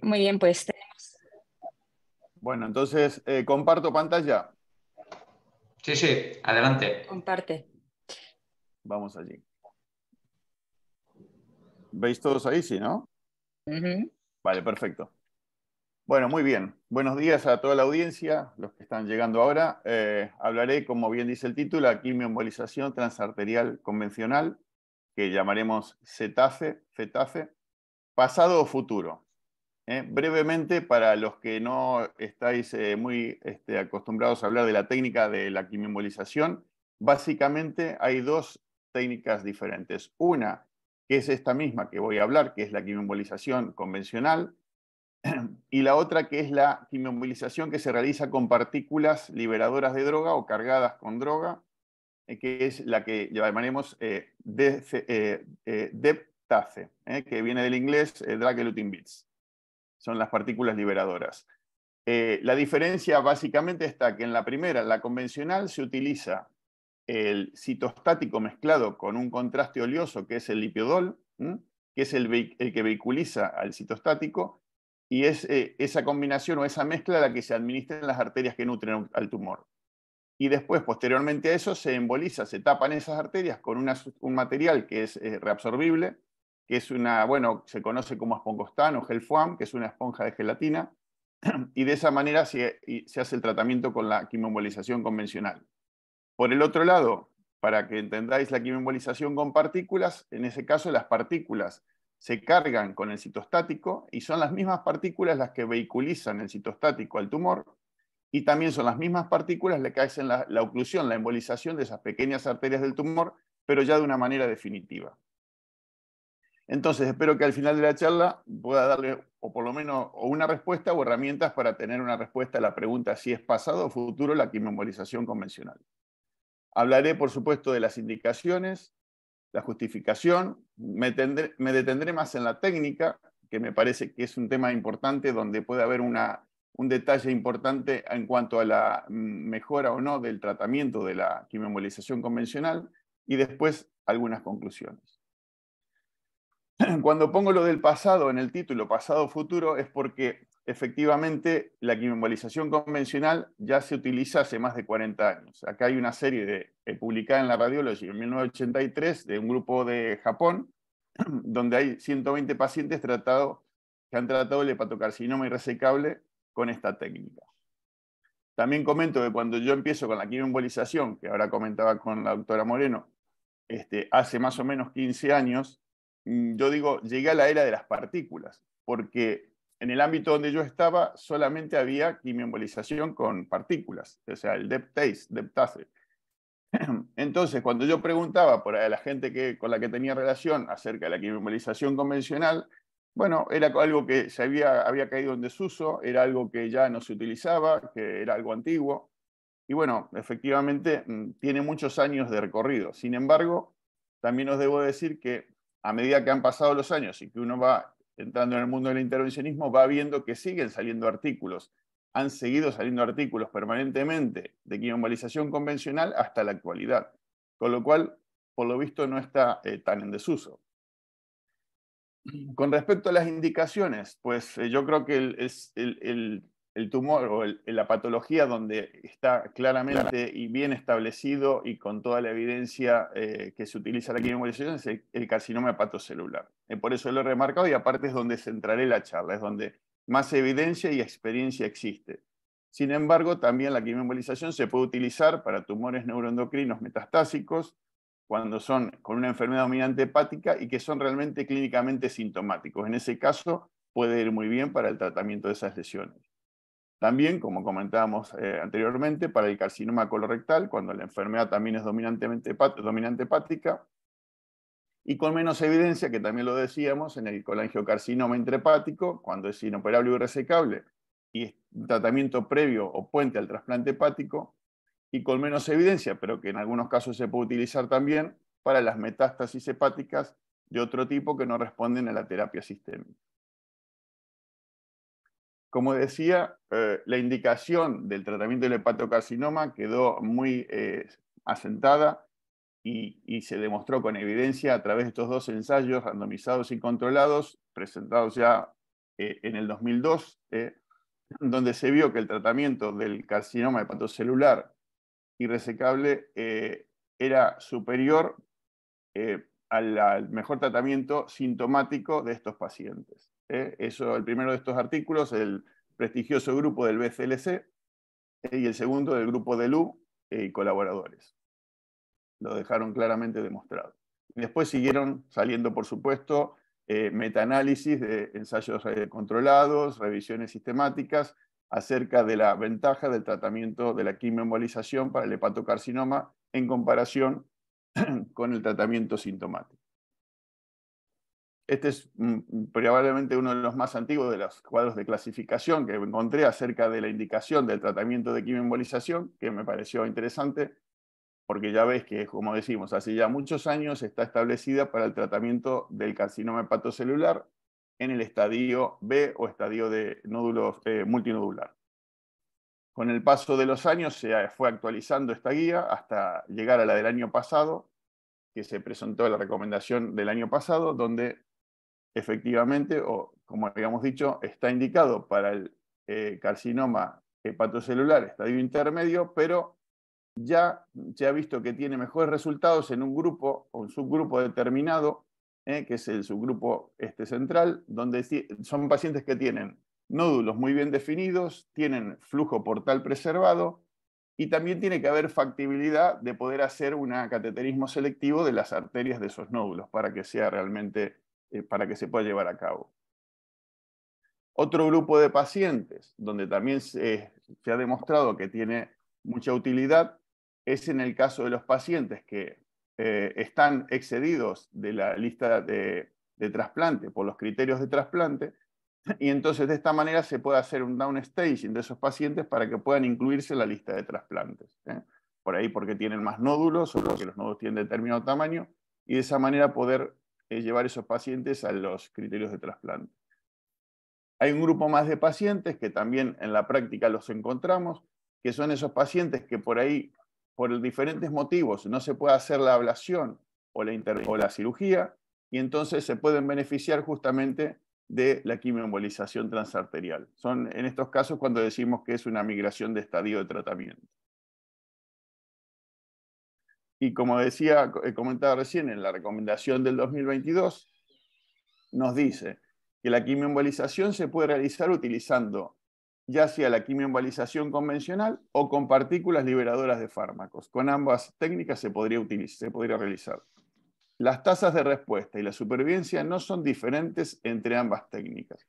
Muy bien, pues tenemos. Bueno, entonces, eh, ¿comparto pantalla? Sí, sí, adelante. Comparte. Vamos allí. ¿Veis todos ahí, sí, no? Vale, perfecto. Bueno, muy bien. Buenos días a toda la audiencia, los que están llegando ahora. Eh, hablaré, como bien dice el título, aquí mi embolización transarterial convencional, que llamaremos CETACE, CETACE, pasado o futuro. ¿eh? brevemente, para los que no estáis eh, muy este, acostumbrados a hablar de la técnica de la quimioembolización, básicamente hay dos técnicas diferentes. Una, que es esta misma que voy a hablar, que es la quimioembolización convencional, y la otra que es la quimioembolización que se realiza con partículas liberadoras de droga o cargadas con droga, eh, que es la que llamaremos DEPTACE, que viene del inglés Drug Eluting Bits son las partículas liberadoras. Eh, la diferencia básicamente está que en la primera, la convencional, se utiliza el citostático mezclado con un contraste oleoso que es el lipiodol, que es el, que vehiculiza al citostático, y es eh, esa combinación o esa mezcla la que se administra en las arterias que nutren al tumor. Y después, posteriormente a eso, se emboliza, se tapan esas arterias con un material que es eh, reabsorbible, que es una, bueno, se conoce como espongostán o gelfoam, que es una esponja de gelatina, y de esa manera se, hace el tratamiento con la quimembolización convencional. Por el otro lado, para que entendáis la quimembolización con partículas, en ese caso las partículas se cargan con el citostático y son las mismas partículas las que vehiculizan el citostático al tumor y también son las mismas partículas las que hacen la oclusión, la embolización de esas pequeñas arterias del tumor, pero ya de una manera definitiva. Entonces, espero que al final de la charla pueda darle o por lo menos una respuesta o herramientas para tener una respuesta a la pregunta si es pasado o futuro la quimemorización convencional. Hablaré, por supuesto, de las indicaciones, la justificación, me, detendré más en la técnica, que me parece que es un tema importante donde puede haber un detalle importante en cuanto a la mejora o no del tratamiento de la quimemorización convencional, y después algunas conclusiones. Cuando pongo lo del pasado en el título, pasado-futuro, es porque efectivamente la quimioembolización convencional ya se utiliza hace más de 40 años. Acá hay una serie de, eh, publicada en la Radiology en 1983 de un grupo de Japón, donde hay 120 pacientes tratados que han tratado el hepatocarcinoma irresecable con esta técnica. También comento que cuando yo empiezo con la quimioembolización, que ahora comentaba con la doctora Moreno, este, hace más o menos 15 años, Mm, yo digo, llegué a la era de las partículas, porque en el ámbito donde yo estaba solamente había quimioembolización con partículas, o sea, el deptase, deptase. Entonces, cuando yo preguntaba por a la gente que, con la que tenía relación acerca de la quimioembolización convencional, bueno, era algo que se había, había caído en desuso, era algo que ya no se utilizaba, que era algo antiguo. Y bueno, efectivamente mm, tiene muchos años de recorrido. Sin embargo, también os debo decir que a medida que han pasado los años y que uno va entrando en el mundo del intervencionismo, va viendo que siguen saliendo artículos, han seguido saliendo artículos permanentemente de quilombalización convencional hasta la actualidad, con lo cual, por lo visto, no está eh, tan en desuso. Con respecto a las indicaciones, pues eh, yo creo que es el, el tumor o la patología donde está claramente y bien establecido y con toda la evidencia eh, que se utiliza la quimioembolización es el, carcinoma hepatocelular. Eh, por eso lo he remarcado y aparte es donde centraré la charla, es donde más evidencia y experiencia existe. Sin embargo, también la quimioembolización se puede utilizar para tumores neuroendocrinos metastásicos cuando son con una enfermedad dominante hepática y que son realmente clínicamente sintomáticos. En ese caso, puede ir muy bien para el tratamiento de esas lesiones. También, como comentábamos eh, anteriormente, para el carcinoma colorectal, cuando la enfermedad también es dominante hepática, y con menos evidencia, que también lo decíamos, en el colangiocarcinoma intrahepático, cuando es inoperable y resecable, y es tratamiento previo o puente al trasplante hepático, y con menos evidencia, pero que en algunos casos se puede utilizar también para las metástasis hepáticas de otro tipo que no responden a la terapia sistémica. Como decía, eh, la indicación del tratamiento del hepatocarcinoma quedó muy eh, asentada y, se demostró con evidencia a través de estos dos ensayos randomizados y controlados, presentados ya eh, en el 2002, donde se vio que el tratamiento del carcinoma hepatocelular irresecable era superior al mejor tratamiento sintomático de estos pacientes. ¿eh? eso, el primero de estos artículos, el prestigioso grupo del BCLC, ¿eh? y el segundo del grupo de Lu eh, y colaboradores. Lo dejaron claramente demostrado. Después siguieron saliendo, por supuesto, metaanálisis de ensayos controlados, revisiones sistemáticas acerca de la ventaja del tratamiento de la quimioembolización para el hepatocarcinoma en comparación con el tratamiento sintomático. Este es mm, probablemente uno de los más antiguos de los cuadros de clasificación que encontré acerca de la indicación del tratamiento de quimioembolización, que me pareció interesante, porque ya ves que, como decimos, hace ya muchos años está establecida para el tratamiento del carcinoma hepatocelular en el estadio B o estadio de nódulos eh, multinodular. Con el paso de los años se fue actualizando esta guía hasta llegar a la del año pasado, que se presentó la recomendación del año pasado, donde efectivamente, o como habíamos dicho, está indicado para el eh, carcinoma hepatocelular estadio intermedio, pero ya se ha visto que tiene mejores resultados en un grupo o un subgrupo determinado, eh, que es el subgrupo este central, donde son pacientes que tienen nódulos muy bien definidos, tienen flujo portal preservado y también tiene que haber factibilidad de poder hacer un cateterismo selectivo de las arterias de esos nódulos para que sea realmente eh, para que se pueda llevar a cabo. Otro grupo de pacientes donde también eh, se, ha demostrado que tiene mucha utilidad es en el caso de los pacientes que eh, están excedidos de la lista de, trasplante por los criterios de trasplante, y entonces de esta manera se puede hacer un downstaging de esos pacientes para que puedan incluirse en la lista de trasplantes. Por ahí porque tienen más nódulos o porque los nódulos tienen determinado tamaño, y de esa manera poder llevar esos pacientes a los criterios de trasplante. Hay un grupo más de pacientes que también en la práctica los encontramos, que son esos pacientes que por ahí, por diferentes motivos, no se puede hacer la ablación o la, o la cirugía, y entonces se pueden beneficiar justamente de la quimioembolización transarterial. Son en estos casos cuando decimos que es una migración de estadio de tratamiento. Y como decía, he eh, comentado recién, en la recomendación del 2022, nos dice que la quimioembolización se puede realizar utilizando ya sea la quimioembolización convencional o con partículas liberadoras de fármacos. Con ambas técnicas se podría, utilizar, se podría realizar. Las tasas de respuesta y la supervivencia no son diferentes entre ambas técnicas.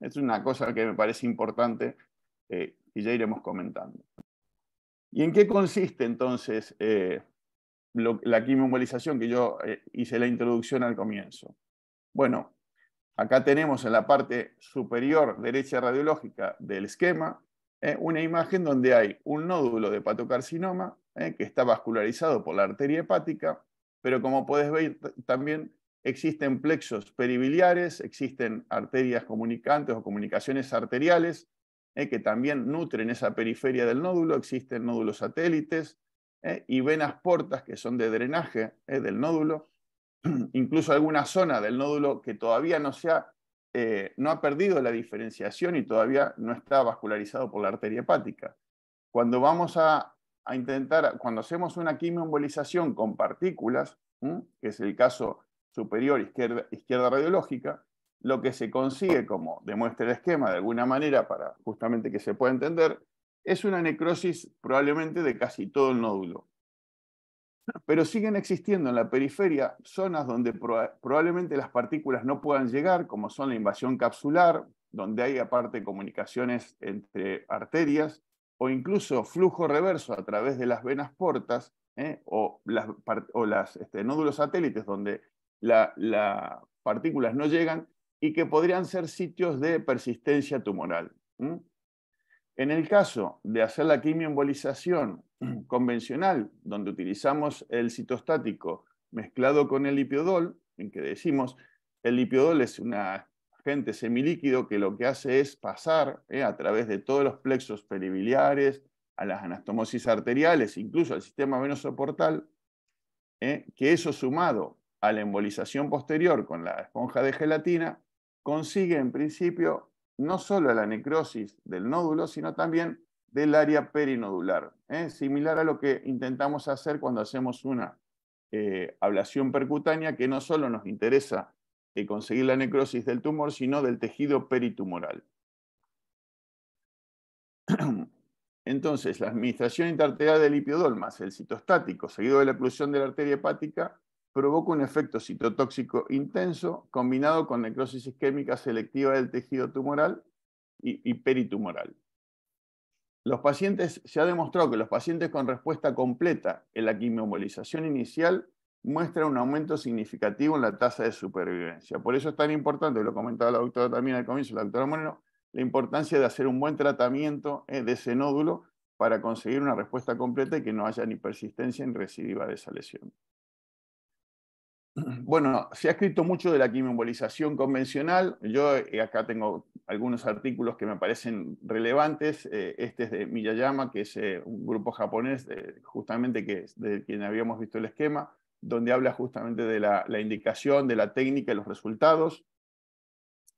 Es una cosa que me parece importante eh, y ya iremos comentando. ¿Y en qué consiste entonces eh, la quimioembolización que yo eh, hice la introducción al comienzo. Bueno, acá tenemos en la parte superior derecha radiológica del esquema eh, una imagen donde hay un nódulo de hepatocarcinoma eh, que está vascularizado por la arteria hepática, pero como puedes ver también existen plexos peribiliares, existen arterias comunicantes o comunicaciones arteriales que también nutren esa periferia del nódulo, existen nódulos satélites, eh, y venas portas que son de drenaje eh, del nódulo, incluso alguna zona del nódulo que todavía no, ha, eh, no ha perdido la diferenciación y todavía no está vascularizado por la arteria hepática. Cuando vamos a, intentar, cuando hacemos una quimioembolización con partículas, que es el caso superior izquierda, izquierda radiológica, lo que se consigue, como demuestra el esquema de alguna manera, para justamente que se pueda entender, es una necrosis probablemente de casi todo el nódulo. Pero siguen existiendo en la periferia zonas donde probablemente las partículas no puedan llegar, como son la invasión capsular, donde hay aparte comunicaciones entre arterias, o incluso flujo reverso a través de las venas portas, ¿eh? o las, este, nódulos satélites donde las partículas no llegan, y que podrían ser sitios de persistencia tumoral. En el caso de hacer la quimioembolización convencional, donde utilizamos el citostático mezclado con el lipiodol, en que decimos, el lipiodol es un agente semilíquido que lo que hace es pasar eh, a través de todos los plexos peribiliares, a las anastomosis arteriales, incluso al sistema venoso portal, eh, que eso sumado a la embolización posterior con la esponja de gelatina, consigue en principio no solo a la necrosis del nódulo, sino también del área perinodular, ¿eh? similar a lo que intentamos hacer cuando hacemos una eh, ablación percutánea, que no solo nos interesa eh, conseguir la necrosis del tumor, sino del tejido peritumoral. Entonces, la administración intraarterial de más el citostático, seguido de la oclusión de la arteria hepática, provoca un efecto citotóxico intenso combinado con necrosis isquémica selectiva del tejido tumoral y, peritumoral. Los pacientes, se ha demostrado que los pacientes con respuesta completa en la quimiomolización inicial muestran un aumento significativo en la tasa de supervivencia. Por eso es tan importante, lo comentaba la doctora también al comienzo, la doctora Moreno, la importancia de hacer un buen tratamiento eh, de ese nódulo para conseguir una respuesta completa y que no haya ni persistencia ni recidiva de esa lesión. Bueno, se ha escrito mucho de la quimioembolización convencional. Yo eh, acá tengo algunos artículos que me parecen relevantes. Eh, este es de Miyayama, que es eh, un grupo japonés, justamente que de quien habíamos visto el esquema, donde habla justamente de la, la indicación, de la técnica y los resultados.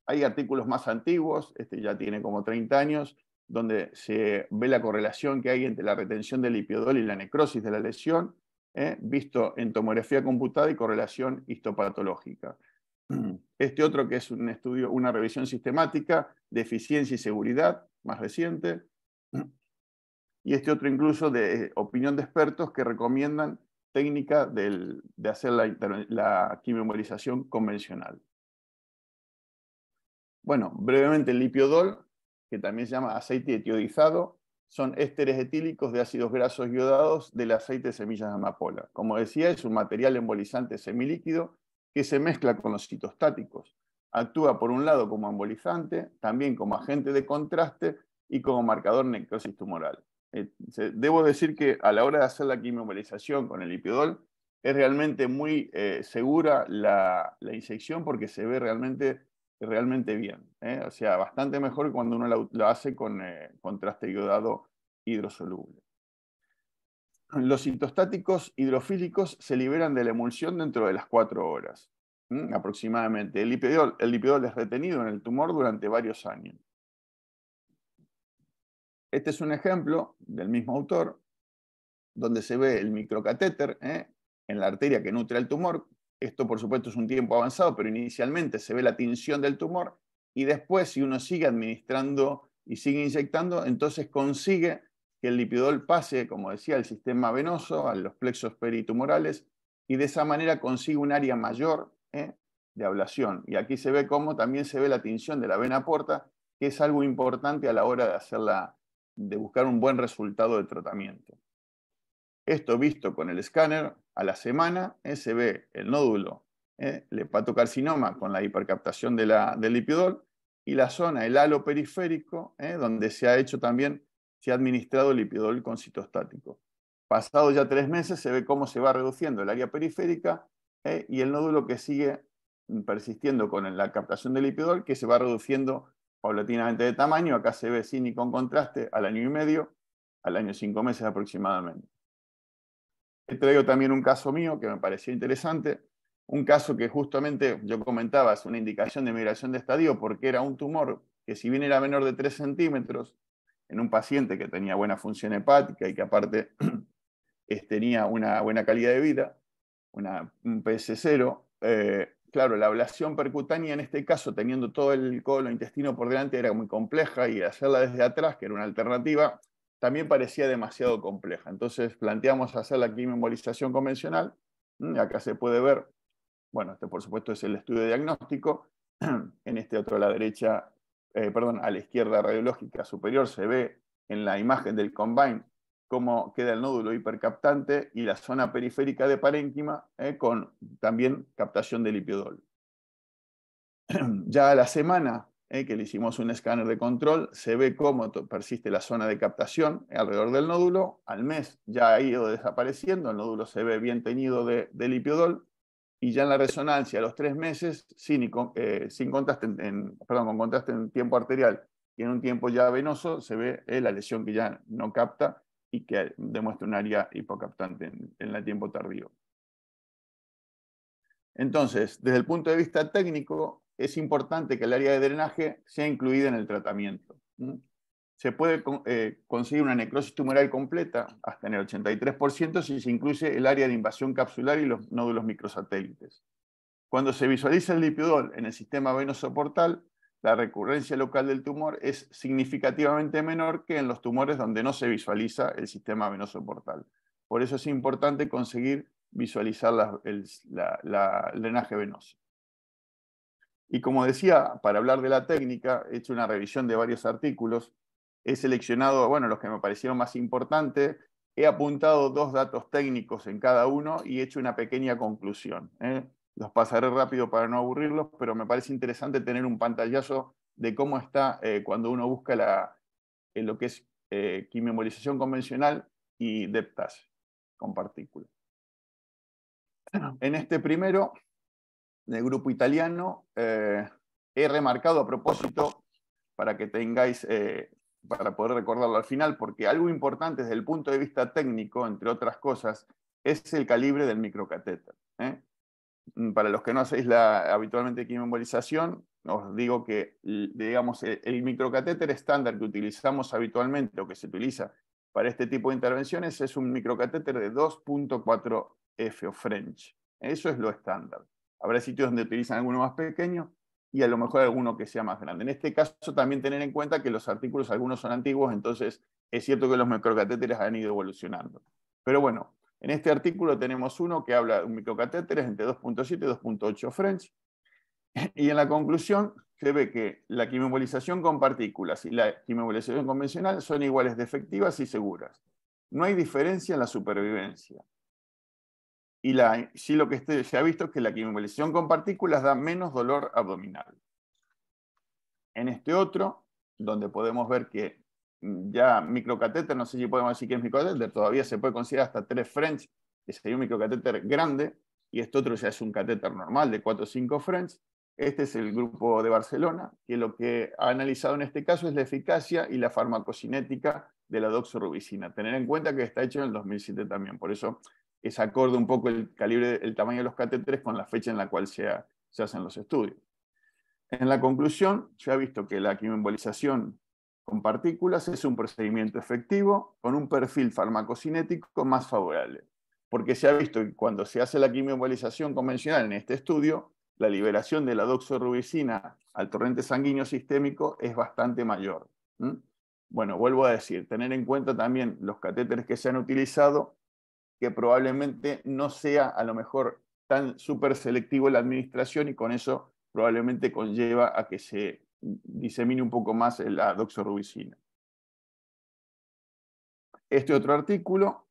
Hay artículos más antiguos, este ya tiene como 30 años, donde se ve la correlación que hay entre la retención del lipiodol y la necrosis de la lesión ¿eh? visto en tomografía computada y correlación histopatológica. Este otro que es un estudio, una revisión sistemática de eficiencia y seguridad, más reciente. Y este otro incluso de eh, opinión de expertos que recomiendan técnica de hacer la, la convencional. Bueno, brevemente el lipiodol, que también se llama aceite etiodizado, son ésteres etílicos de ácidos grasos yodados del aceite de semillas de amapola. Como decía, es un material embolizante semilíquido que se mezcla con los citostáticos. Actúa por un lado como embolizante, también como agente de contraste y como marcador necrosis tumoral. Eh, debo decir que a la hora de hacer la quimioembolización con el lipidol, es realmente muy eh, segura la, la, inyección porque se ve realmente realmente bien. ¿eh? O sea, bastante mejor cuando uno lo, hace con eh, contraste iodado hidrosoluble. Los citostáticos hidrofílicos se liberan de la emulsión dentro de las cuatro horas aproximadamente. El lipidol, el lipidol es retenido en el tumor durante varios años. Este es un ejemplo del mismo autor, donde se ve el microcatéter ¿eh? en la arteria que nutre el tumor, esto, por supuesto, es un tiempo avanzado, pero inicialmente se ve la tinción del tumor y después, si uno sigue administrando y sigue inyectando, entonces consigue que el lipidol pase, como decía, al sistema venoso, a los plexos peritumorales, y de esa manera consigue un área mayor ¿eh? de ablación. Y aquí se ve cómo también se ve la tinción de la vena porta, que es algo importante a la hora de, de buscar un buen resultado de tratamiento. Esto visto con el escáner, a la semana eh, se ve el nódulo, eh, el hepatocarcinoma con la hipercaptación del lipidol y la zona, el halo periférico, eh, donde se ha hecho también, se ha administrado el lipidol con citostático. Pasado ya tres meses se ve cómo se va reduciendo el área periférica eh, y el nódulo que sigue persistiendo con la captación del lipidol, que se va reduciendo paulatinamente de tamaño. Acá se ve sin y con contraste al año y medio, al año cinco meses aproximadamente traigo también un caso mío que me pareció interesante, un caso que justamente yo comentaba, es una indicación de migración de estadio porque era un tumor que si bien era menor de 3 centímetros, en un paciente que tenía buena función hepática y que aparte tenía una buena calidad de vida, una, un PS0, eh, claro, la ablación percutánea en este caso, teniendo todo el colon intestino por delante, era muy compleja y hacerla desde atrás, que era una alternativa, también parecía demasiado compleja. Entonces planteamos hacer la quimemorización convencional. Mm, acá se puede ver, bueno, este por supuesto es el estudio diagnóstico. En este otro a la derecha, eh, perdón, a la izquierda radiológica superior se ve en la imagen del combine cómo queda el nódulo hipercaptante y la zona periférica de parénquima eh, con también captación de lipidol. Ya a la semana eh, que le hicimos un escáner de control, se ve cómo persiste la zona de captación alrededor del nódulo, al mes ya ha ido desapareciendo, el nódulo se ve bien teñido de, lipiodol, y ya en la resonancia a los tres meses, sin, eh, en, con contraste en tiempo arterial y en un tiempo ya venoso, se ve eh, la lesión que ya no capta y que demuestra un área hipocaptante en, en el tiempo tardío. Entonces, desde el punto de vista técnico, es importante que el área de drenaje sea incluida en el tratamiento. Se puede eh, conseguir una necrosis tumoral completa hasta en el 83% si se incluye el área de invasión capsular y los nódulos microsatélites. Cuando se visualiza el lipidol en el sistema venoso portal, la recurrencia local del tumor es significativamente menor que en los tumores donde no se visualiza el sistema venoso portal. Por eso es importante conseguir visualizar el drenaje venoso. Y como decía, para hablar de la técnica, he hecho una revisión de varios artículos, he seleccionado, bueno, los que me parecieron más importantes, he apuntado dos datos técnicos en cada uno y he hecho una pequeña conclusión. ¿eh? Los pasaré rápido para no aburrirlos, pero me parece interesante tener un pantallazo de cómo está eh, cuando uno busca lo que es eh, quimiomolización convencional y deptase con partículas. En este primero del grupo italiano. Eh, he remarcado a propósito para que tengáis, eh, para poder recordarlo al final, porque algo importante desde el punto de vista técnico, entre otras cosas, es el calibre del microcatéter. ¿eh? Mm, para los que no hacéis la, habitualmente quimioembolización, os digo que, digamos, el, el microcatéter estándar que utilizamos habitualmente o que se utiliza para este tipo de intervenciones es un microcatéter de 2.4 F o French. Eso es lo estándar. Habrá sitios donde utilizan alguno más pequeño y a lo mejor alguno que sea más grande. En este caso, también tener en cuenta que los artículos, algunos son antiguos, entonces es cierto que los microcatéteres han ido evolucionando. Pero bueno, en este artículo tenemos uno que habla de un microcatéteres entre 2.7 y 2.8 French. Y en la conclusión se ve que la quimembolización con partículas y la quimembolización convencional son iguales de efectivas y seguras. No hay diferencia en la supervivencia y sí lo que este, se ha visto es que la quimioemolición con partículas da menos dolor abdominal. En este otro, donde podemos ver que mm, ya microcatéter, no sé si podemos decir que es microcatéter, todavía se puede considerar hasta tres French, que sería un microcatéter grande, y este otro ya es un catéter normal de 4 o 5 French. Este es el grupo de Barcelona, que lo que ha analizado en este caso es la eficacia y la farmacocinética de la doxorubicina. Tener en cuenta que está hecho en el 2007 también, por eso se acorde un poco el calibre, el tamaño de los catéteres con la fecha en la cual se, hacen los estudios. En la conclusión, se ha visto que la quimioembolización con partículas es un procedimiento efectivo con un perfil farmacocinético más favorable, porque se ha visto que cuando se hace la quimioembolización convencional en este estudio, la liberación de la doxorubicina al torrente sanguíneo sistémico es bastante mayor. Bueno, vuelvo a decir, tener en cuenta también los catéteres que se han utilizado que probablemente no sea a lo mejor tan súper selectivo la administración y con eso probablemente conlleva a que se disemine un poco más la doxorubicina. Este otro artículo,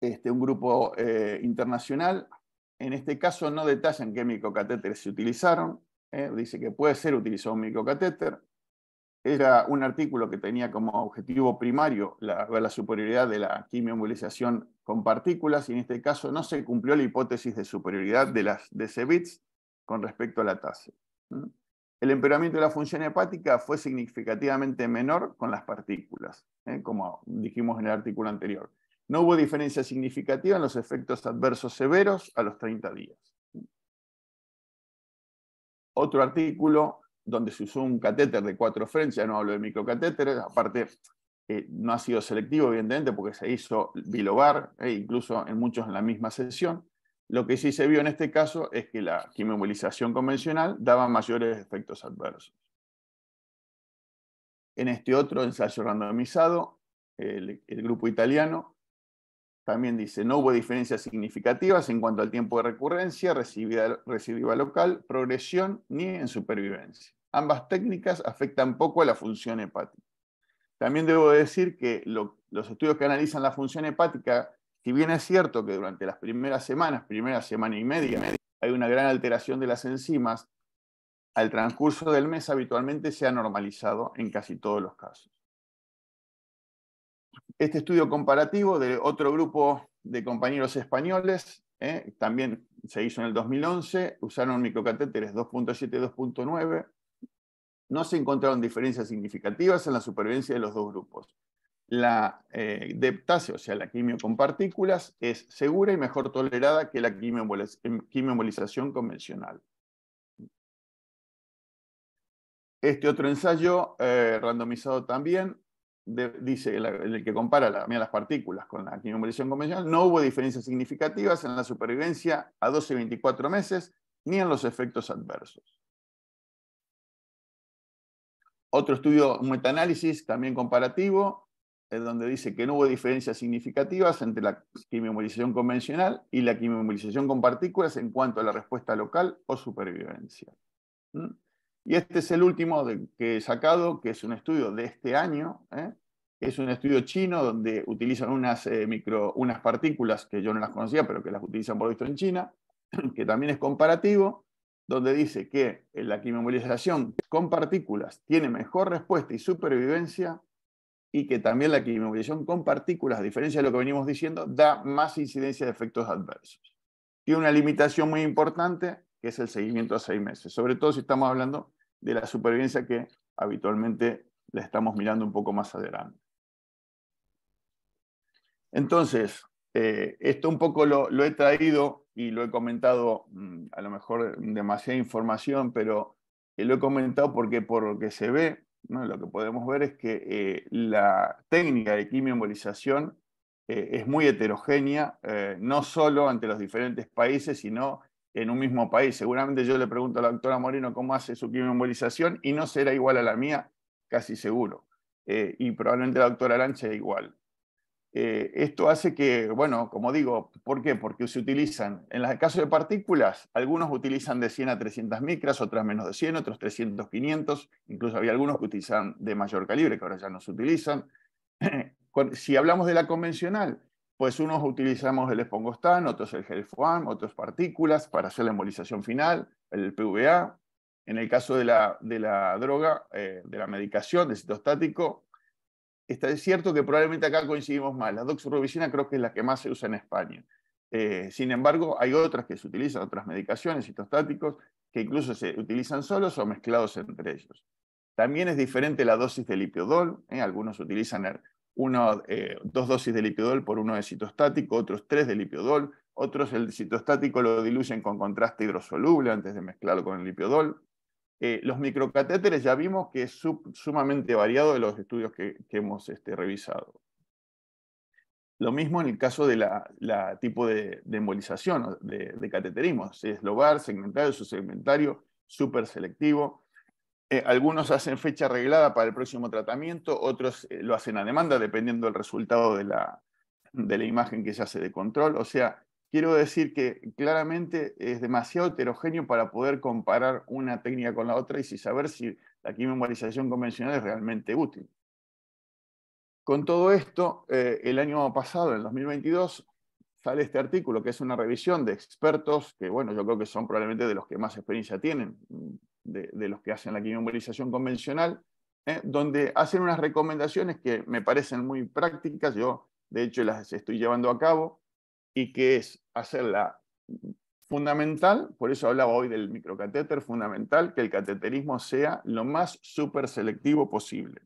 este, un grupo eh, internacional, en este caso no detallan qué micocatéteres se utilizaron, eh, dice que puede ser utilizado un micocatéter, era un artículo que tenía como objetivo primario la, superioridad de la quimioembolización con partículas y en este caso no se cumplió la hipótesis de superioridad de las DCBITs con respecto a la TASE. El empeoramiento de la función hepática fue significativamente menor con las partículas, ¿eh? como dijimos en el artículo anterior. No hubo diferencia significativa en los efectos adversos severos a los 30 días. Otro artículo donde se usó un catéter de cuatro frentes, ya no hablo de microcatéteres, aparte eh, no ha sido selectivo, evidentemente, porque se hizo bilobar, e incluso en muchos en la misma sesión. Lo que sí se vio en este caso es que la quimioembolización convencional daba mayores efectos adversos. En este otro ensayo randomizado, el grupo italiano también dice, no hubo diferencias significativas en cuanto al tiempo de recurrencia, recidiva, local, progresión ni en supervivencia. Ambas técnicas afectan poco a la función hepática. También debo decir que los estudios que analizan la función hepática, si bien es cierto que durante las primeras semanas, primera semana y media, hay una gran alteración de las enzimas, al transcurso del mes habitualmente se ha normalizado en casi todos los casos este estudio comparativo de otro grupo de compañeros españoles, ¿eh? también se hizo en el 2011, usaron microcatéteres 2.7 y 2.9, no se encontraron diferencias significativas en la supervivencia de los dos grupos. La eh, deptase, o sea, la quimio con partículas, es segura y mejor tolerada que la em, convencional. Este otro ensayo, eh, randomizado también, dice el, que compara las partículas con la quimioemolición convencional, no hubo diferencias significativas en la supervivencia a 12 y 24 meses ni en los efectos adversos. Otro estudio, un metaanálisis también comparativo, es donde dice que no hubo diferencias significativas entre la quimiomilización convencional y la quimioemolización con partículas en cuanto a la respuesta local o supervivencia. ¿Mm? Y este es el último que he sacado, que es un estudio de este año. ¿eh? Es un estudio chino donde utilizan unas, eh, micro, unas partículas que yo no las conocía, pero que las utilizan por visto en China, que también es comparativo, donde dice que la quimiovilización con partículas tiene mejor respuesta y supervivencia y que también la quimioembolización con partículas, a diferencia de lo que venimos diciendo, da más incidencia de efectos adversos. Tiene una limitación muy importante, que es el seguimiento a seis meses, sobre todo si estamos hablando de la supervivencia que habitualmente la estamos mirando un poco más adelante. Entonces, eh, esto un poco lo, he traído y lo he comentado, mm, a lo mejor demasiada información, pero eh, lo he comentado porque por lo que se ve, lo que podemos ver es que eh, la técnica de quimioembolización es muy heterogénea, no solo ante los diferentes países, sino en un mismo país. Seguramente yo le pregunto a la doctora Moreno cómo hace su quimioembolización y no será igual a la mía, casi seguro. Eh, y probablemente la doctora Arancha igual. Eh, esto hace que, bueno, como digo, ¿por qué? Porque se utilizan, en el caso de partículas, algunos utilizan de 100 a 300 micras, otras menos de 100, otros 300, 500, incluso había algunos que utilizan de mayor calibre, que ahora ya no se utilizan. si hablamos de la convencional, pues unos utilizamos el espongostán, otros el foam, otros partículas para hacer la embolización final, el PVA. En el caso de la, de la droga, eh, de la medicación, de citostático, está, es cierto que probablemente acá coincidimos más. La doxorubicina creo que es la que más se usa en España. Eh, sin embargo, hay otras que se utilizan, otras medicaciones, citostáticos, que incluso se utilizan solos o mezclados entre ellos. También es diferente la dosis de lipiodol, eh, Algunos utilizan el... Er eh, dos dosis de lipiodol por uno de citostático, otros tres de lipiodol, otros el citostático lo diluyen con contraste hidrosoluble antes de mezclarlo con el lipiodol. Eh, los microcatéteres ya vimos que es sumamente variado de los estudios que, hemos este, revisado. Lo mismo en el caso de la, tipo de, embolización de, cateterismo, si es lobar, segmentario, subsegmentario, superselectivo, eh, algunos hacen fecha arreglada para el próximo tratamiento, otros eh, lo hacen a demanda, dependiendo del resultado de la, imagen que se hace de control. O sea, quiero decir que claramente es demasiado heterogéneo para poder comparar una técnica con la otra y si saber si la quimemorización convencional es realmente útil. Con todo esto, eh, el año pasado, en 2022, sale este artículo, que es una revisión de expertos, que bueno, yo creo que son probablemente de los que más experiencia tienen de, los que hacen la quimioembolización convencional, ¿eh? donde hacen unas recomendaciones que me parecen muy prácticas, yo de hecho las estoy llevando a cabo, y que es hacerla fundamental, por eso hablaba hoy del microcatéter, fundamental que el cateterismo sea lo más súper selectivo posible.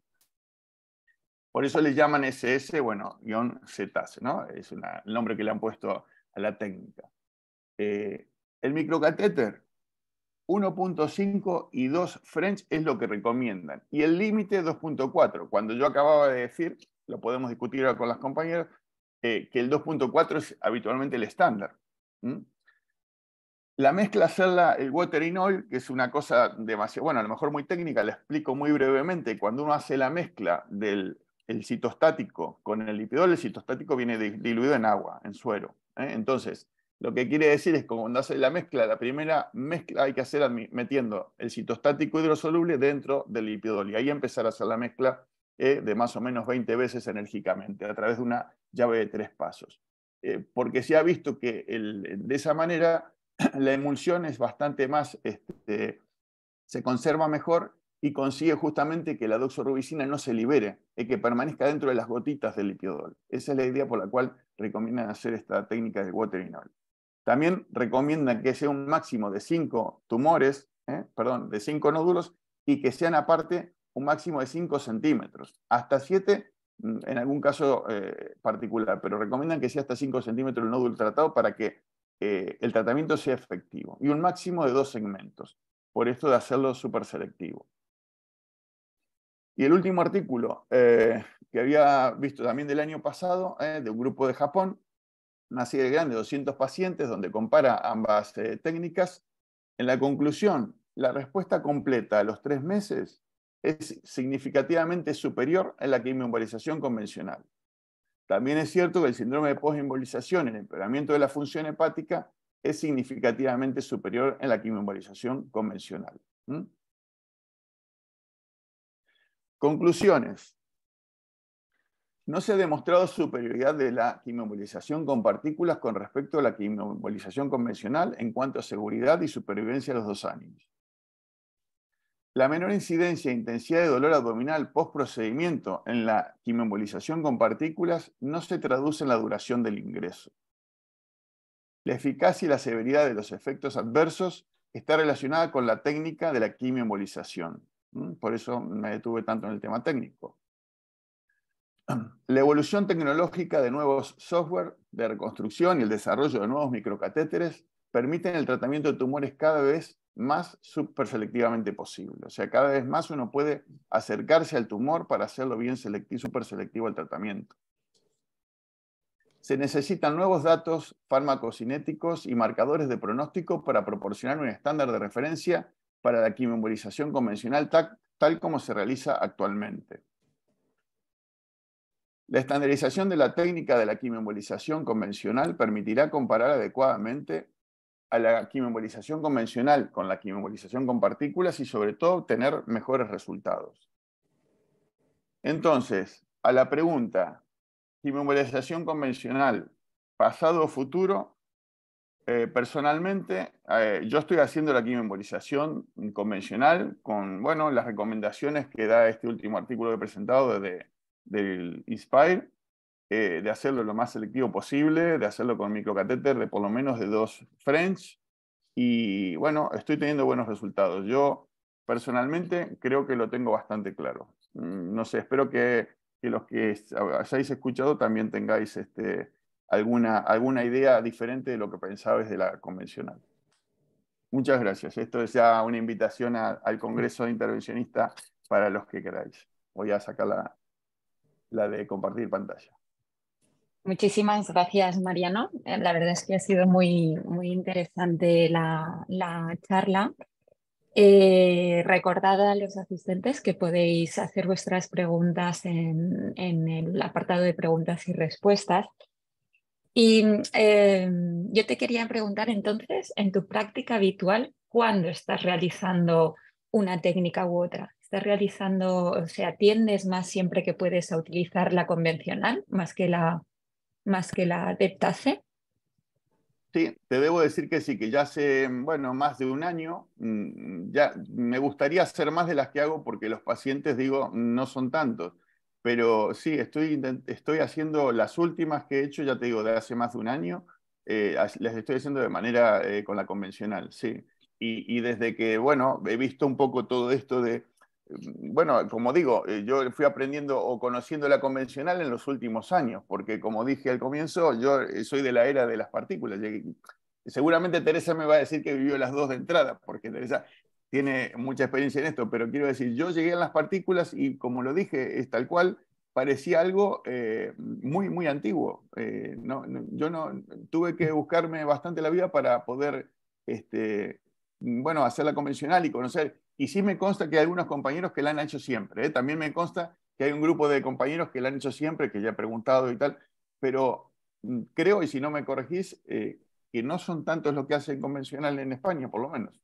Por eso le llaman SS, bueno, guión ZS, ¿no? Es el nombre que le han puesto a la técnica. Eh, el microcatéter 1.5 y 2 French es lo que recomiendan. Y el límite 2.4. Cuando yo acababa de decir, lo podemos discutir ahora con las compañeras, eh, que el 2.4 es habitualmente el estándar. La mezcla hacerla, el water in oil, que es una cosa demasiado, bueno, a lo mejor muy técnica, la explico muy brevemente. Cuando uno hace la mezcla del el citostático con el lipidol, el citostático viene diluido en agua, en suero. ¿eh? Entonces, lo que quiere decir es que cuando hace la mezcla, la primera mezcla hay que hacer metiendo el citostático hidrosoluble dentro del lipidol y ahí empezar a hacer la mezcla eh, de más o menos 20 veces enérgicamente a través de una llave de tres pasos. Eh, porque se ha visto que de esa manera la emulsión es bastante más, este, se conserva mejor y consigue justamente que la doxorubicina no se libere y que permanezca dentro de las gotitas del lipidol. Esa es la idea por la cual recomiendan hacer esta técnica de waterinol. También recomiendan que sea un máximo de cinco tumores, ¿eh? perdón, de cinco nódulos y que sean aparte un máximo de 5 centímetros, hasta 7 mm, en algún caso eh, particular, pero recomiendan que sea hasta 5 centímetros el nódulo tratado para que eh, el tratamiento sea efectivo y un máximo de dos segmentos, por esto de hacerlo súper selectivo. Y el último artículo que había visto también del año pasado, de un grupo de Japón, una serie grande de 200 pacientes donde compara ambas eh, técnicas. En la conclusión, la respuesta completa a los tres meses es significativamente superior en la quimioembolización convencional. También es cierto que el síndrome de postembolización en el empeoramiento de la función hepática es significativamente superior en la quimioembolización convencional. Conclusiones no se ha demostrado superioridad de la quimioembolización con partículas con respecto a la quimioembolización convencional en cuanto a seguridad y supervivencia de los dos años. La menor incidencia e intensidad de dolor abdominal post procedimiento en la quimioembolización con partículas no se traduce en la duración del ingreso. La eficacia y la severidad de los efectos adversos está relacionada con la técnica de la quimioembolización. Por eso me detuve tanto en el tema técnico. La evolución tecnológica de nuevos software de reconstrucción y el desarrollo de nuevos microcatéteres permiten el tratamiento de tumores cada vez más superselectivamente posible. O sea, cada vez más uno puede acercarse al tumor para hacerlo bien selectivo, superselectivo al tratamiento. Se necesitan nuevos datos farmacocinéticos y marcadores de pronóstico para proporcionar un estándar de referencia para la quimemorización convencional tal como se realiza actualmente. La estandarización de la técnica de la quimioembolización convencional permitirá comparar adecuadamente a la quimioembolización convencional con la quimioembolización con partículas y sobre todo obtener mejores resultados. Entonces, a la pregunta, quimioembolización convencional, pasado o futuro, eh, personalmente eh, yo estoy haciendo la quimioembolización convencional con bueno, las recomendaciones que da este último artículo que he presentado desde del Inspire, eh, de hacerlo lo más selectivo posible, de hacerlo con microcatéter de por lo menos de dos French. Y bueno, estoy teniendo buenos resultados. Yo personalmente creo que lo tengo bastante claro. Mm, no sé, espero que, los que hayáis escuchado también tengáis este, alguna, alguna idea diferente de lo que pensabais de la convencional. Muchas gracias. Esto es ya una invitación al Congreso Intervencionista para los que queráis. Voy a sacar la, la de compartir pantalla. Muchísimas gracias, Mariano. Eh, la verdad es que ha sido muy, muy interesante la, charla. Eh, recordad a los asistentes que podéis hacer vuestras preguntas en, el apartado de preguntas y respuestas. Y eh, yo te quería preguntar entonces, en tu práctica habitual, ¿cuándo estás realizando una técnica u otra? estás realizando, o sea, más siempre que puedes a utilizar la convencional más que la, más que la Deptase? Sí, te debo decir que sí, que ya hace, bueno, más de un año, mm, ya me gustaría hacer más de las que hago porque los pacientes, digo, no son tantos. Pero sí, estoy, estoy haciendo las últimas que he hecho, ya te digo, de hace más de un año, eh, las estoy haciendo de manera eh, con la convencional, sí. Y, y, desde que, bueno, he visto un poco todo esto de Mm, bueno, como digo, eh, yo fui aprendiendo o conociendo la convencional en los últimos años, porque como dije al comienzo, yo eh, soy de la era de las partículas. Seguramente Teresa me va a decir que vivió las dos de entrada, porque Teresa tiene mucha experiencia en esto, pero quiero decir, yo llegué a las partículas y como lo dije, es tal cual, parecía algo eh, muy, muy antiguo. yo no tuve que buscarme bastante la vida para poder, este, mm, bueno, la convencional y conocer y sí me consta que hay algunos compañeros que la han hecho siempre. ¿eh? También me consta que hay un grupo de compañeros que la han hecho siempre, que ya he preguntado y tal. Pero mm, creo, y si no me corregís, eh, que no son tantos los que hacen convencional en España, por lo menos.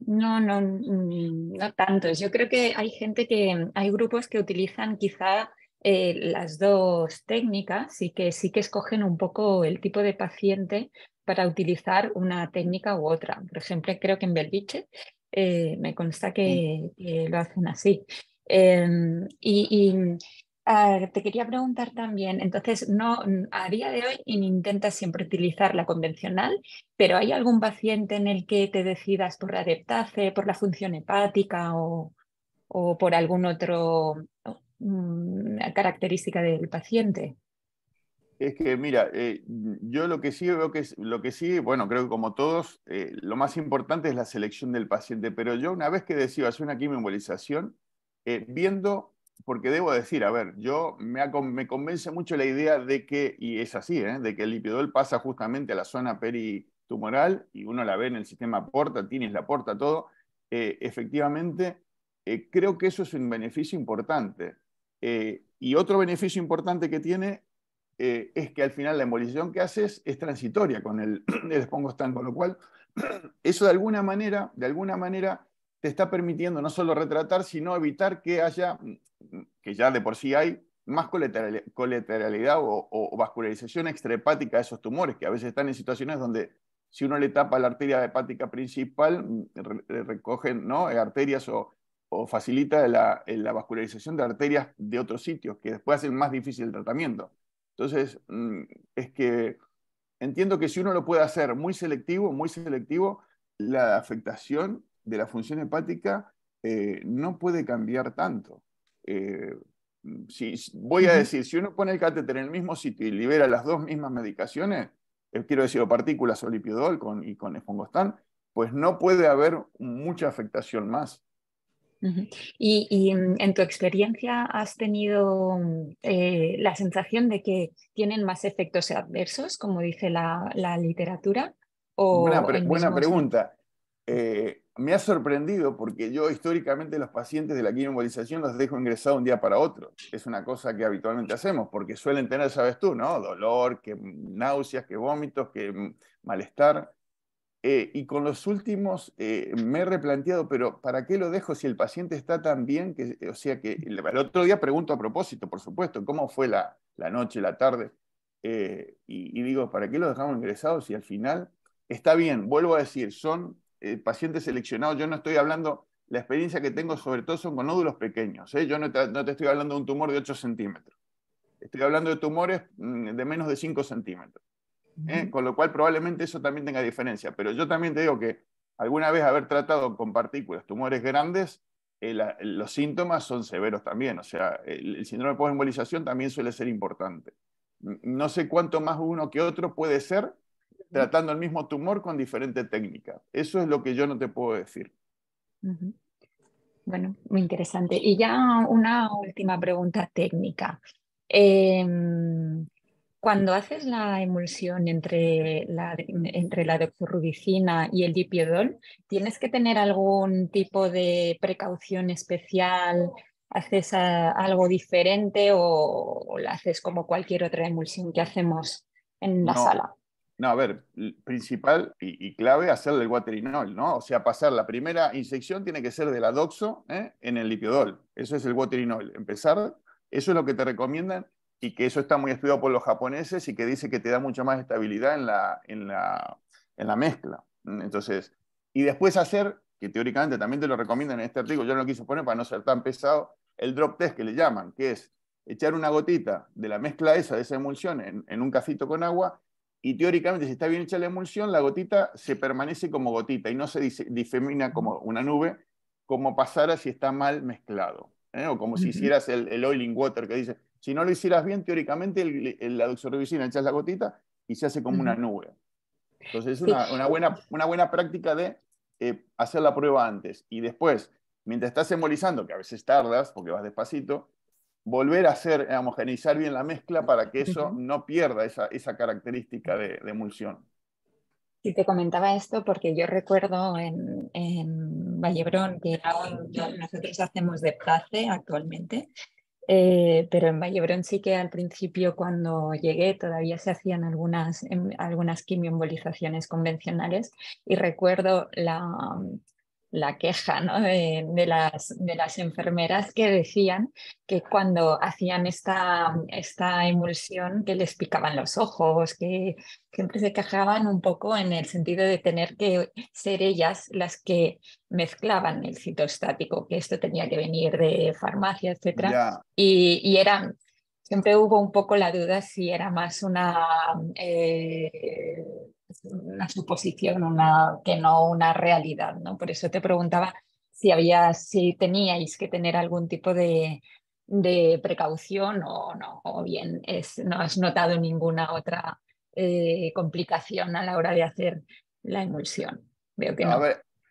No, no, no tantos. Yo creo que hay gente que, hay grupos que utilizan quizá eh, las dos técnicas y que sí que escogen un poco el tipo de paciente para utilizar una técnica u otra. Por ejemplo, creo que en Belviche eh, me consta que, lo hacen así. Em, y, te quería preguntar también, entonces, no, a día de hoy intentas siempre utilizar la convencional, pero ¿hay algún paciente en el que te decidas por la por la función hepática o, por alguna otra mm, característica del paciente? es que, mira, eh, yo lo que sí veo que es, lo que sí, bueno, creo que como todos, eh, lo más importante es la selección del paciente, pero yo una vez que decido hacer una quimioembolización, eh, viendo, porque debo decir, a ver, yo me, me, convence mucho la idea de que, y es así, de que el lipidol pasa justamente a la zona peritumoral y uno la ve en el sistema porta, tienes la porta, todo, efectivamente, creo que eso es un beneficio importante. y otro beneficio importante que tiene eh, es que al final la embolización que haces es transitoria con el, el espongostán, con lo cual eso de alguna manera, de alguna manera te está permitiendo no solo retratar, sino evitar que haya, mm, mm, que ya de por sí hay, más colateralidad o, vascularización extrahepática de esos tumores, que a veces están en situaciones donde si uno le tapa la arteria hepática principal, mm, recogen ¿no? arterias o, facilita la, vascularización de arterias de otros sitios, que después hacen más difícil el tratamiento. Entonces, mm, es que entiendo que si uno lo puede hacer muy selectivo, muy selectivo, la afectación de la función hepática eh, no puede cambiar tanto. Eh, mm, si, voy a decir, si uno pone el catéter en el mismo sitio y libera las dos mismas medicaciones, eh, quiero decir, o partículas o lipidol con, y con espongostán, pues no puede haber mucha afectación más. Y, mm, en tu experiencia, ¿has tenido mm, eh, la sensación de que tienen más efectos adversos, como dice la, literatura? O buena, pregunta. Eh, me ha sorprendido porque yo históricamente los pacientes de la quirombolización los dejo ingresados un día para otro. Es una cosa que habitualmente hacemos porque suelen tener, sabes tú, ¿no? Dolor, que mm, náuseas, que vómitos, que malestar. Eh, y con los últimos eh, me he replanteado, pero ¿para qué lo dejo si el paciente está tan bien? Eh, o sea que el, otro día pregunto a propósito, por supuesto, ¿cómo fue la, noche, la tarde? y, digo, ¿para qué lo dejamos ingresado si al final está bien? Vuelvo a decir, son pacientes seleccionados, yo no estoy hablando, la experiencia que tengo sobre todo son con nódulos pequeños, yo no no te, estoy hablando de un tumor de 8 centímetros, estoy hablando de tumores mm, de menos de 5 centímetros. ¿eh? con lo cual probablemente eso también tenga diferencia. Pero yo también te digo que alguna vez haber tratado con partículas tumores grandes, eh, los síntomas son severos también. O sea, el, síndrome de posembolización también suele ser importante. No sé cuánto más uno que otro puede ser tratando el mismo tumor con diferente técnica. Eso es lo que yo no te puedo decir. Bueno, muy interesante. Y ya una última pregunta técnica. Eh, cuando haces la emulsión entre la, entre la doxorubicina y el lipiodol, ¿tienes que tener algún tipo de precaución especial? ¿Haces algo diferente o, la haces como cualquier otra emulsión que hacemos en la sala? No, a ver, principal y, y, clave hacer el waterinol, ¿no? O sea, pasar la primera inyección tiene que ser de la doxo ¿eh? en el lipiodol. Eso es el waterinol. Empezar, eso es lo que te recomiendan y que eso está muy estudiado por los japoneses y que dice que te da mucha más estabilidad en la, en la, en la mezcla. Entonces, y después hacer, que teóricamente también te lo recomiendan en este artículo, yo no lo quise poner para no ser tan pesado, el drop test que le llaman, que es echar una gotita de la mezcla esa, de esa emulsión, en, un cafito con agua, y teóricamente si está bien hecha la emulsión, la gotita se permanece como gotita y no se difumina como una nube, como pasara si está mal mezclado. ¿eh? O como si hicieras el, oil oiling water que dice, si no lo hicieras bien, teóricamente, el, la doxorubicina echas la gotita y se hace como una nube. Entonces, es una, buena, una buena práctica de eh, hacer la prueba antes y después, mientras estás hemolizando, que a veces tardas porque vas despacito, volver a hacer, homogeneizar bien la mezcla para que eso no pierda esa, característica de, emulsión. Y te comentaba esto porque yo recuerdo en, Vallebrón, que nosotros hacemos de actualmente, eh, pero en Vallebrón sí que al principio cuando llegué todavía se hacían algunas, em, algunas quimioembolizaciones convencionales y recuerdo la, la queja de, las, de, las, enfermeras que decían que cuando hacían esta, emulsión que les picaban los ojos, que siempre se quejaban un poco en el sentido de tener que ser ellas las que mezclaban el citostático, que esto tenía que venir de farmacia, etc. Y, siempre hubo un poco la duda si era más una... Eh, una suposición, una, que no una realidad, ¿no? Por eso te preguntaba si había, si teníais que tener algún tipo de, de precaución o no, o bien es, no has notado ninguna otra eh, complicación a la hora de hacer la emulsión. Veo que no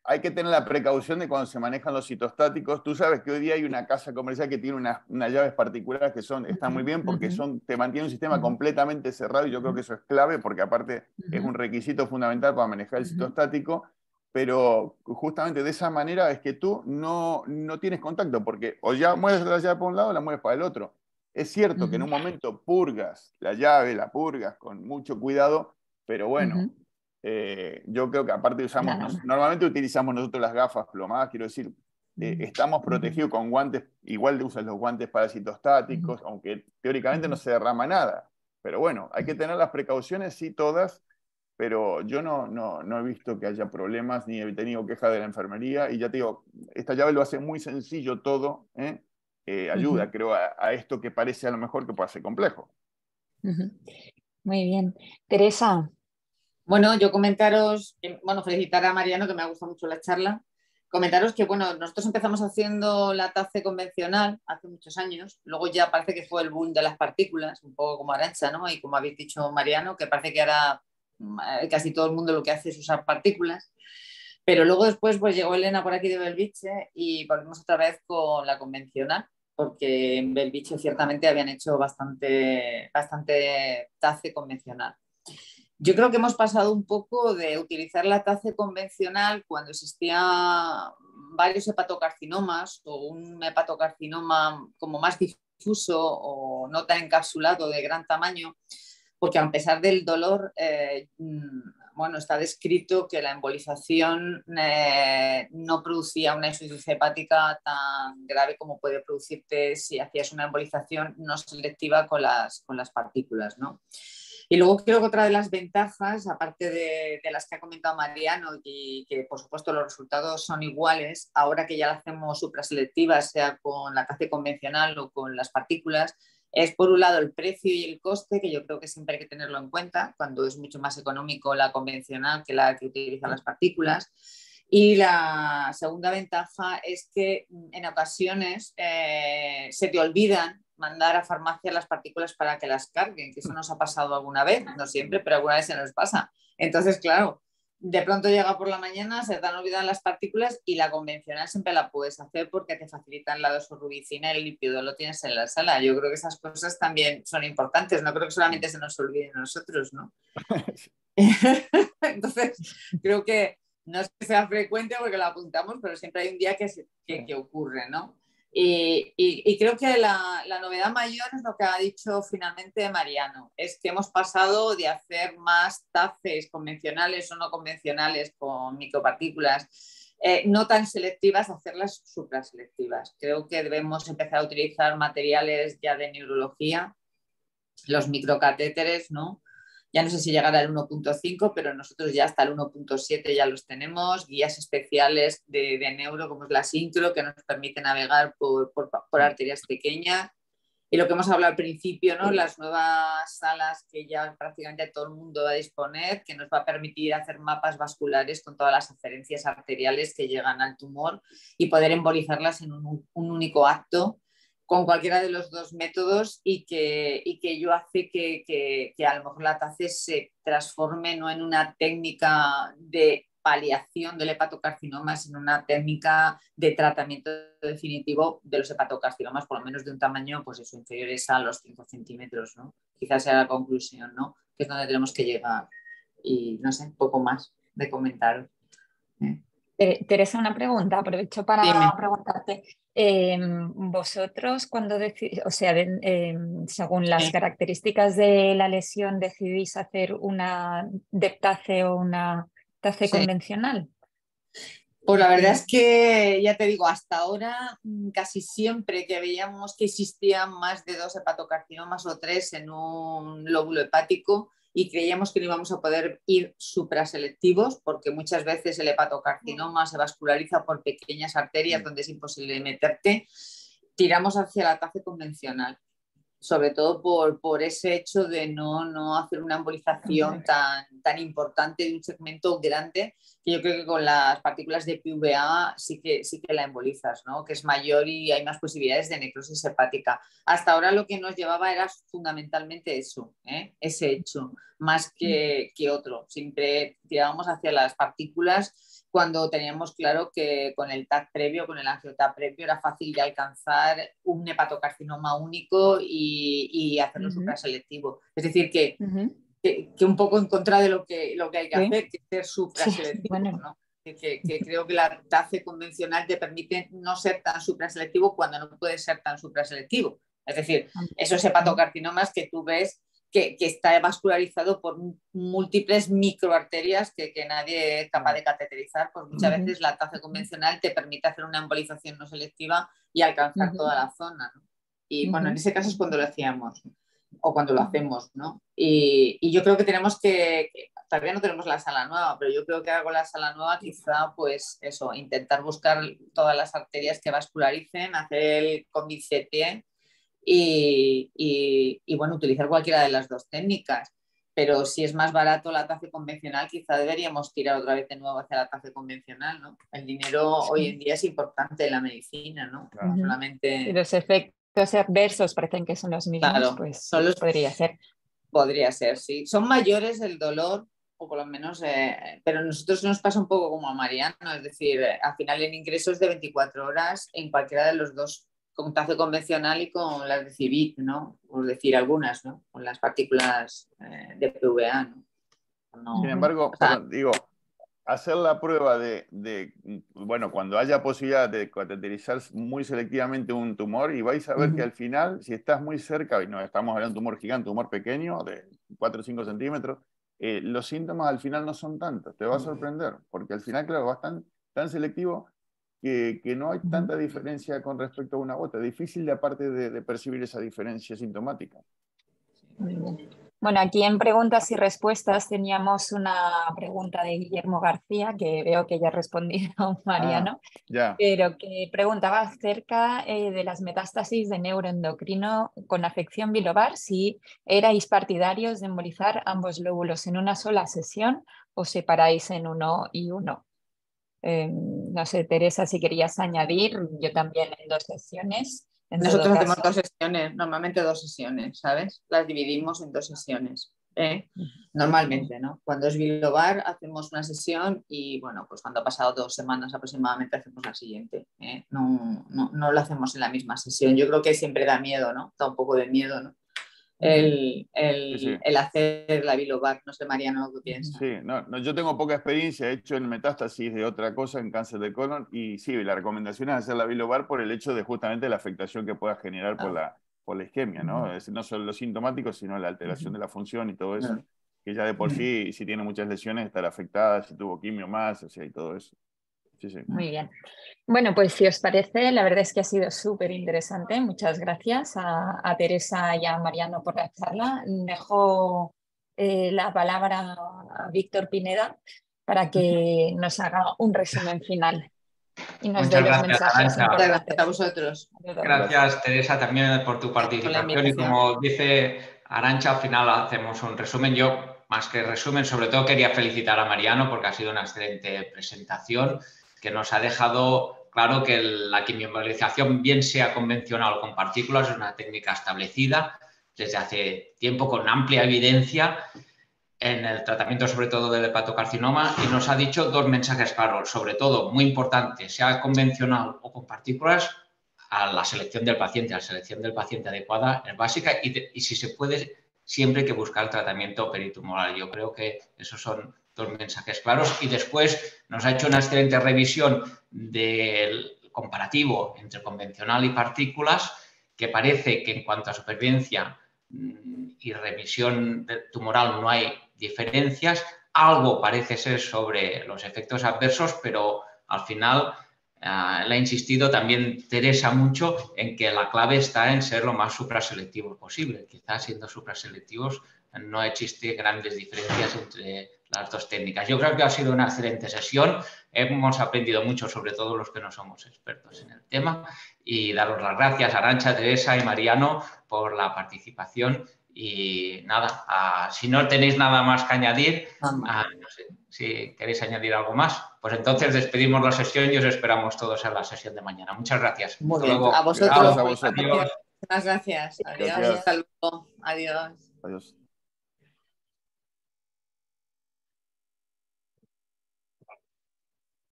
hay que tener la precaución de cuando se manejan los citostáticos. Tú sabes que hoy día hay una casa comercial que tiene unas, llaves particulares que son, están muy bien porque son, te mantiene un sistema completamente cerrado y yo creo que eso es clave porque aparte es un requisito fundamental para manejar el citostático pero justamente de esa manera es que tú no, no tienes contacto, porque o ya mueves la llave para un lado o la mueves para el otro. Es cierto que en un momento purgas la llave, la purgas con mucho cuidado, pero bueno, eh, yo creo que aparte usamos, normalmente utilizamos nosotros las gafas plomadas, quiero decir, eh, mm. estamos protegidos con guantes, igual usas los guantes parasitostáticos, aunque teóricamente no se derrama nada. Pero bueno, hay que tener las precauciones, sí, todas, pero yo no, no, no he visto que haya problemas ni he tenido queja de la enfermería. Y ya te digo, esta llave lo hace muy sencillo todo, ¿eh? eh ayuda, creo, a, esto que parece a lo mejor que puede ser complejo. Muy bien. Teresa, bueno, yo comentaros, bueno, felicitar a Mariano, que me ha gustado mucho la charla. Comentaros que, bueno, nosotros empezamos haciendo la TACE convencional hace muchos años, luego ya parece que fue el boom de las partículas, un poco como arancha, ¿no? Y como habéis dicho, Mariano, que parece que ahora eh, casi todo el mundo lo que hace es usar partículas. Pero luego después, pues llegó Elena por aquí de Belviche y volvimos otra vez con la convencional, porque en Belviche ciertamente habían hecho bastante, bastante TACE convencional. Yo creo que hemos pasado un poco de utilizar la TACE convencional cuando existía varios hepatocarcinomas o un hepatocarcinoma como más difuso o no tan encapsulado de gran tamaño, porque a pesar del dolor, eh, mm, bueno, está descrito que la embolización eh, no producía una insuficiencia hepática tan grave como puede producirte si hacías una embolización no selectiva con las, con las partículas, ¿no? Y luego creo que otra de las ventajas, aparte de, las que ha comentado Mariano y que por supuesto los resultados son iguales, ahora que ya la hacemos supraselectiva, sea con la clase convencional o con las partículas, es por un lado el precio y el coste, que yo creo que siempre hay que tenerlo en cuenta, cuando es mucho más económico la convencional que la que utilizan las partículas. Y la segunda ventaja es que mm, en ocasiones eh, se te olvidan mandar a farmacia las partículas para que las carguen, que eso nos ha pasado alguna vez, no siempre, pero alguna vez se nos pasa. Entonces, claro, de pronto llega por la mañana, se te han olvidado las partículas y la convencional siempre la puedes hacer porque te facilitan la dosorubicina, el lípido lo tienes en la sala. Yo creo que esas cosas también son importantes, no creo que solamente se nos olviden nosotros, ¿no? Entonces, creo que no es que sea frecuente porque lo apuntamos, pero siempre hay un día que, que, que ocurre, ¿no? Y, creo que la, novedad mayor es lo que ha dicho finalmente Mariano, es que hemos pasado de hacer más TAFEs convencionales o no convencionales con micropartículas, eh, no tan selectivas, a hacerlas supraselectivas. Creo que debemos empezar a utilizar materiales ya de neurología, los microcatéteres, ¿no? ya no sé si llegará al 1.5, pero nosotros ya hasta el 1.7 ya los tenemos, guías especiales de, neuro como es la Sintro, que nos permite navegar por, mm. arterias pequeñas. Y lo que hemos hablado al principio, ¿no? Mm. las nuevas salas que ya prácticamente todo el mundo va a disponer, que nos va a permitir hacer mapas vasculares con todas las aferencias arteriales que llegan al tumor y poder embolizarlas en un único acto con cualquiera de los dos métodos y que, y que yo hace que, que, que, a lo mejor la TACE se transforme no en una técnica de paliación del hepatocarcinoma, sino una técnica de tratamiento definitivo de los hepatocarcinomas, por lo menos de un tamaño pues eso, inferiores a los 5 centímetros. ¿no? Quizás sea la conclusión, ¿no? que es donde tenemos que llegar. Y no sé, poco más de comentar. ¿eh? Teresa, una pregunta, aprovecho para preguntarte. Em, vosotros cuando o sea, em, según las características de la lesión, decidís hacer una deptace o una tace convencional? Pues la verdad es que, ya te digo, hasta ahora mm, casi siempre que veíamos que existían más de dos hepatocarcinomas o tres en un lóbulo hepático, y creíamos que no íbamos a poder ir supraselectivos porque muchas veces el hepatocarcinoma se vasculariza por pequeñas arterias mm. donde es imposible meterte. Tiramos hacia la taza convencional sobre todo por, por ese hecho de no, no hacer una embolización tan, tan importante de un segmento grande, que yo creo que con las partículas de PVA sí que, sí que la embolizas, ¿no? que es mayor y hay más posibilidades de necrosis hepática. Hasta ahora lo que nos llevaba era fundamentalmente eso, ¿eh? ese hecho, más que, mm. que otro. Siempre tirábamos hacia las partículas cuando teníamos claro que con el TAC previo, con el TAC previo, era fácil de alcanzar un hepatocarcinoma único y, y hacerlo uh supraselectivo. Es decir, que, que, un poco en contra de lo que, lo que hay que hacer, que es ser supraselectivo, Que, que, creo que la TAC convencional te permite no ser tan supraselectivo cuando no puedes ser tan supraselectivo. Es decir, esos hepatocarcinomas que tú ves que, está vascularizado por múltiples microarterias que, que nadie es capaz de cateterizar, pues muchas veces la taza convencional te permite hacer una embolización no selectiva y alcanzar toda la zona. Y bueno, en ese caso es cuando lo hacíamos o cuando lo hacemos, ¿no? Y, y yo creo que tenemos que, que, todavía no tenemos la sala nueva, pero yo creo que hago la sala nueva quizá pues eso, intentar buscar todas las arterias que vascularicen, hacer el comicete y, bueno, utilizar cualquiera de las dos técnicas. Pero si es más barato la tafe convencional, quizá deberíamos tirar otra vez de nuevo hacia la tafe convencional, El dinero hoy en día es importante en la medicina, ¿no? los efectos adversos parecen que son los mismos, claro, pues podría ser. Podría ser, sí. Son mayores el dolor, o por lo menos, eh, pero a nosotros nos pasa un poco como a Mariano, es decir, eh, al final en ingresos de 24 horas en cualquiera de los dos con tazo convencional y con las de CIVIT, ¿no? Por decir algunas, ¿no? Con las partículas eh, de PVA, Sin embargo, digo, hacer la prueba de, bueno, cuando haya posibilidad de cateterizar muy selectivamente un tumor y vais a ver que al final, si estás muy cerca, y no estamos hablando de un tumor gigante, un tumor pequeño, de 4 o 5 centímetros, eh, los síntomas al final no son tantos, te va a sorprender, porque al final, claro, vas tan, tan selectivo que, no hay tanta diferencia con respecto a una gota. Difícil de aparte de, percibir esa diferencia sintomática. Bueno, aquí en preguntas y respuestas teníamos una pregunta de Guillermo García, que veo que ya ha respondido Mariano, ah, pero que preguntaba acerca eh, de las metástasis de neuroendocrino con afección bilobar, si erais partidarios de embolizar ambos lóbulos en una sola sesión o separáis en uno y uno. Eh, no sé, Teresa, si querías añadir, yo también en dos sesiones. Nosotros hacemos dos sesiones, normalmente dos sesiones, ¿sabes? Las dividimos en dos sesiones. ¿eh? Normalmente, ¿no? Cuando es bilobar hacemos una sesión y, bueno, pues cuando ha pasado dos semanas aproximadamente hacemos la siguiente. ¿eh? No, no, no, lo hacemos en la misma sesión. Yo creo que siempre da miedo, ¿no? Da un poco de miedo, ¿no? el, hacer la bilobar. No sé, Mariano, lo piensas. Sí, no, yo tengo poca experiencia, he hecho en metástasis de otra cosa, en cáncer de colon, y sí, la recomendación es hacer la bilobar por el hecho de justamente la afectación que pueda generar por, ah. la, por la isquemia, ¿no? Es no solo los sintomáticos, sino la alteración de la función y todo eso, que ya de por sí, si tiene muchas lesiones, estará afectada, si tuvo quimio más, o sea, y todo eso. Muy bien. Bueno, pues si os parece, la verdad es que ha sido súper interesante. Muchas gracias a, Teresa y a Mariano por la charla. Dejo eh, la palabra a Víctor Pineda para que nos haga un resumen final. Y nos Muchas dé los mensajes gracias a vosotros. Gracias, Teresa, también por tu participación. Y como dice Arancha, al final hacemos un resumen. Yo, más que resumen, sobre todo quería felicitar a Mariano porque ha sido una excelente presentación que nos ha dejado claro que la quimioembolización, bien sea convencional o con partículas, es una técnica establecida desde hace tiempo con amplia evidencia en el tratamiento sobre todo del hepatocarcinoma y nos ha dicho dos mensajes claros, sobre todo muy importante, sea convencional o con partículas, a la selección del paciente, a la selección del paciente adecuada es básica y, si se puede, siempre hay que buscar el tratamiento peritumoral. Yo creo que esos son dos mensajes claros. Y después nos ha hecho una excelente revisión del comparativo entre convencional y partículas, que parece que en cuanto a supervivencia mm, y remisión tumoral no hay diferencias. Algo parece ser sobre los efectos adversos, pero al final eh, le ha insistido también Teresa mucho en que la clave está en ser lo más supraselectivo posible. Quizás siendo supraselectivos no existe grandes diferencias entre las dos técnicas. Yo creo que ha sido una excelente sesión. Hemos aprendido mucho, sobre todo los que no somos expertos en el tema. Y daros las gracias a Arancha, Teresa y Mariano por la participación. Y nada, si no tenéis nada más que añadir, si queréis añadir algo más, pues entonces despedimos la sesión y os esperamos todos en la sesión de mañana. Muchas gracias. Muy A vosotros. Muchas gracias. Adiós. Hasta luego. Adiós. Adiós.